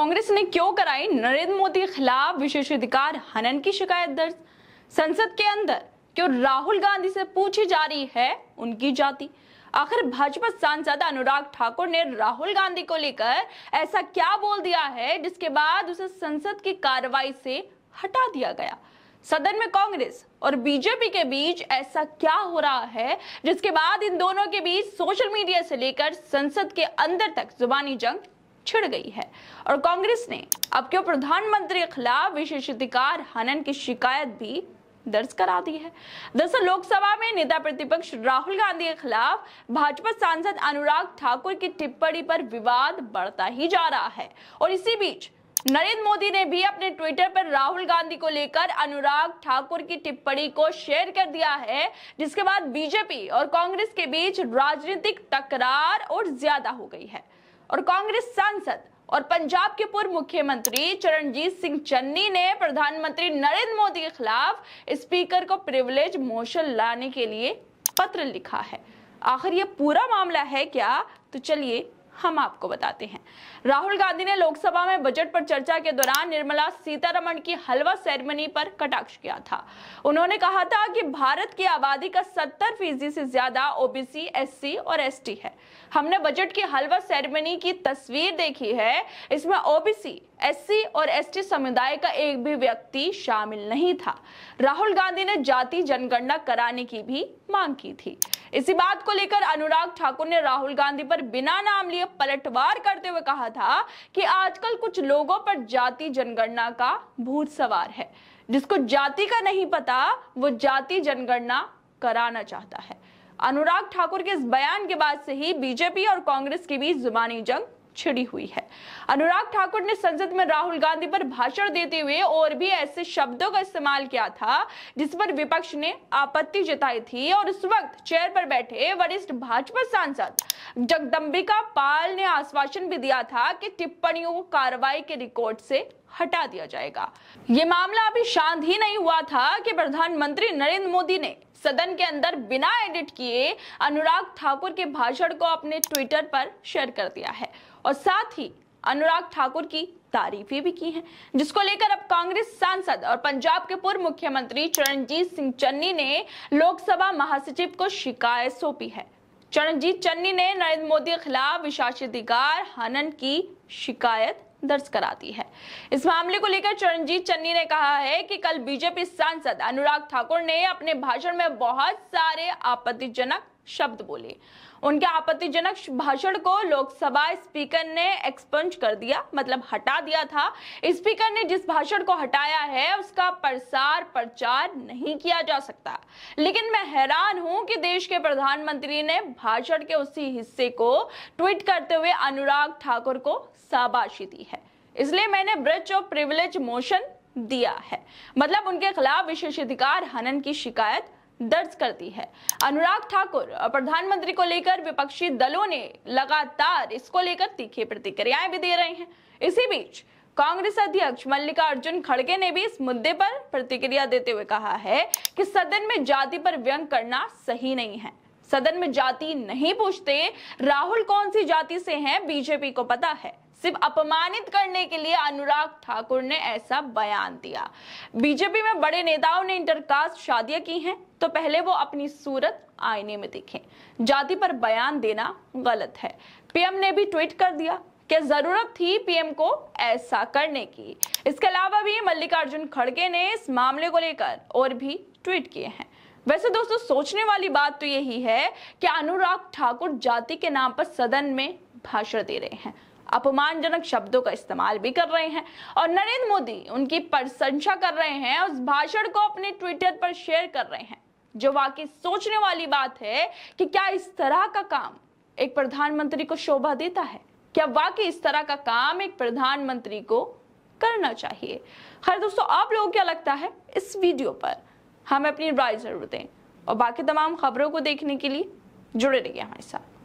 कांग्रेस ने क्यों कराई नरेंद्र मोदी के खिलाफ विशेषाधिकार हनन की शिकायत दर्ज संसद के अंदर क्यों राहुल गांधी से पूछी जा रही है उनकी जाति आखिर भाजपा सांसद अनुराग ठाकुर ने राहुल गांधी को लेकर ऐसा क्या बोल दिया है जिसके बाद उसे संसद की कार्रवाई से हटा दिया गया सदन में कांग्रेस और बीजेपी के बीच ऐसा क्या हो रहा है जिसके बाद इन दोनों के बीच सोशल मीडिया से लेकर संसद के अंदर तक जुबानी जंग छिड़ गई है और कांग्रेस ने अब क्यों प्रधानमंत्री के खिलाफ विशेषाधिकार हनन की शिकायत भी दर्ज करा दी है दरअसल लोकसभा में नेता प्रतिपक्ष राहुल गांधी के खिलाफ भाजपा सांसद अनुराग ठाकुर की टिप्पणी पर विवाद बढ़ता ही जा रहा है और इसी बीच नरेंद्र मोदी ने भी अपने ट्विटर पर राहुल गांधी को लेकर अनुराग ठाकुर की टिप्पणी को शेयर कर दिया है जिसके बाद बीजेपी और कांग्रेस के बीच राजनीतिक तकरार और ज्यादा हो गई है और कांग्रेस सांसद और पंजाब के पूर्व मुख्यमंत्री चरणजीत सिंह चन्नी ने प्रधानमंत्री नरेंद्र मोदी के खिलाफ स्पीकर को प्रिविलेज मोशन लाने के लिए पत्र लिखा है आखिर ये पूरा मामला है क्या तो चलिए हम आपको बताते हैं राहुल गांधी ने लोकसभा में बजट पर चर्चा के दौरान निर्मला सीतारमण की हलवा सेरेमनी पर कटाक्ष किया था उन्होंने कहा था कि भारत की आबादी का सत्तर फीसदी से ज्यादा ओबीसी एससी और एसटी है हमने बजट की हलवा सेरेमनी की तस्वीर देखी है इसमें ओबीसी एससी और एसटी समुदाय का एक भी व्यक्ति शामिल नहीं था राहुल गांधी ने जाति जनगणना कराने की भी मांग की थी इसी बात को लेकर अनुराग ठाकुर ने राहुल गांधी पर बिना नाम लिए पलटवार करते हुए कहा था कि आजकल कुछ लोगों पर जाति जनगणना का भूत सवार है जिसको जाति का नहीं पता वो जाति जनगणना कराना चाहता है अनुराग ठाकुर के इस बयान के बाद से ही बीजेपी और कांग्रेस के बीच जुबानी जंग छिड़ी हुई है अनुराग ठाकुर ने संसद में राहुल गांधी पर भाषण देते हुए और भी ऐसे शब्दों का इस्तेमाल किया था जिस पर विपक्ष ने आपत्ति जताई थी और उस वक्त चेयर पर बैठे वरिष्ठ भाजपा सांसद जगदम्बिका पाल ने आश्वासन भी दिया था कि टिप्पणियों को कार्रवाई के रिकॉर्ड से हटा दिया जाएगा ये मामला अभी शांत ही नहीं हुआ था कि प्रधानमंत्री नरेंद्र मोदी ने सदन के अंदर बिना एडिट किए अनुराग ठाकुर के भाषण को अपने ट्विटर पर शेयर कर दिया है और साथ ही अनुराग ठाकुर की तारीफें भी की हैं जिसको लेकर अब कांग्रेस सांसद और पंजाब के पूर्व मुख्यमंत्री चरणजीत सिंह चन्नी ने लोकसभा महासचिव को शिकायत सौंपी है चरणजीत चन्नी ने नरेंद्र मोदी के खिलाफ विशाषाधिकार हनन की शिकायत दर्ज करा दी है इस मामले को लेकर चरणजीत चन्नी ने कहा है कि कल बीजेपी सांसद अनुराग ठाकुर ने अपने भाषण में बहुत सारे आपत्तिजनक शब्द बोले उनके आपत्तिजनक भाषण को लोकसभा स्पीकर ने एक्सपंज कर दिया मतलब हटा दिया था स्पीकर ने जिस भाषण को हटाया है उसका प्रसार प्रचार नहीं किया जा सकता लेकिन मैं हैरान हूं कि देश के प्रधानमंत्री ने भाषण के उसी हिस्से को ट्वीट करते हुए अनुराग ठाकुर को शाबाशी दी है इसलिए मैंने ब्रिज ऑफ प्रिविलेज मोशन दिया है मतलब उनके खिलाफ विशेषाधिकार हनन की शिकायत दर्ज कर दी है अनुराग ठाकुर प्रधानमंत्री को लेकर विपक्षी दलों ने लगातार इसको लेकर तीखी प्रतिक्रियाएं भी दे रहे हैं इसी बीच कांग्रेस अध्यक्ष मल्लिकार्जुन खड़गे ने भी इस मुद्दे पर प्रतिक्रिया देते हुए कहा है कि सदन में जाति पर व्यंग करना सही नहीं है सदन में जाति नहीं पूछते राहुल कौन सी जाति से हैं बीजेपी को पता है सिर्फ अपमानित करने के लिए अनुराग ठाकुर ने ऐसा बयान दिया बीजेपी में बड़े नेताओं ने इंटरकास्ट शादियां की हैं तो पहले वो अपनी सूरत आईने में दिखे जाति पर बयान देना गलत है पीएम ने भी ट्वीट कर दिया कि जरूरत थी पीएम को ऐसा करने की इसके अलावा भी मल्लिकार्जुन खड़गे ने इस मामले को लेकर और भी ट्वीट किए हैं वैसे दोस्तों सोचने वाली बात तो यही है कि अनुराग ठाकुर जाति के नाम पर सदन में भाषण दे रहे हैं अपमानजनक शब्दों का इस्तेमाल भी कर रहे हैं और नरेंद्र मोदी उनकी प्रशंसा कर रहे हैं उस भाषण को अपने ट्विटर पर शेयर कर रहे हैं जो वाकई सोचने वाली बात है कि क्या इस तरह का काम एक प्रधानमंत्री को शोभा देता है क्या वाकई इस तरह का काम एक प्रधानमंत्री को करना चाहिए खैर दोस्तों आप लोगों को क्या लगता है इस वीडियो पर हमें अपनी राय जरूर दें और बाकी तमाम खबरों को देखने के लिए जुड़े रहिए हमारे साथ